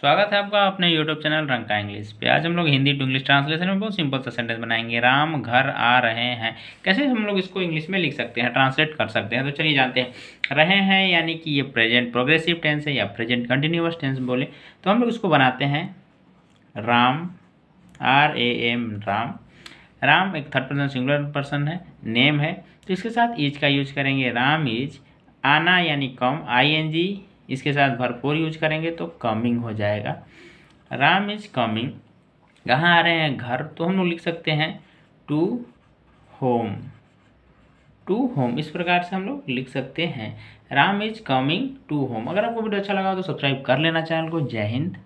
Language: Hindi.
स्वागत है आपका अपने यूट्यूब चैनल रंका इंग्लिश पे आज हम लोग हिंदी टू इंग्लिश ट्रांसलेशन में बहुत सिंपल सा सेंटेंस बनाएंगे राम घर आ रहे हैं कैसे हम लोग इसको इंग्लिश में लिख सकते हैं ट्रांसलेट कर सकते हैं तो चलिए जानते हैं रहे हैं यानी कि ये प्रेजेंट प्रोग्रेसिव टेंस है या प्रेजेंट कंटिन्यूस टेंस बोले तो हम लोग इसको बनाते हैं Ram R A M Ram Ram एक थर्ड पर्सन सिंगुलर पर्सन है नेम है तो इसके साथ ईज का यूज करेंगे राम इज आना यानी कम आई एन जी इसके साथ भरपूर यूज करेंगे तो कमिंग हो जाएगा राम इज कमिंग कहाँ आ रहे हैं घर तो हम लोग लिख सकते हैं टू होम टू होम इस प्रकार से हम लोग लिख सकते हैं Ram is coming to home अगर आपको वीडियो अच्छा लगा हो तो सब्सक्राइब कर लेना चैनल को जय हिंद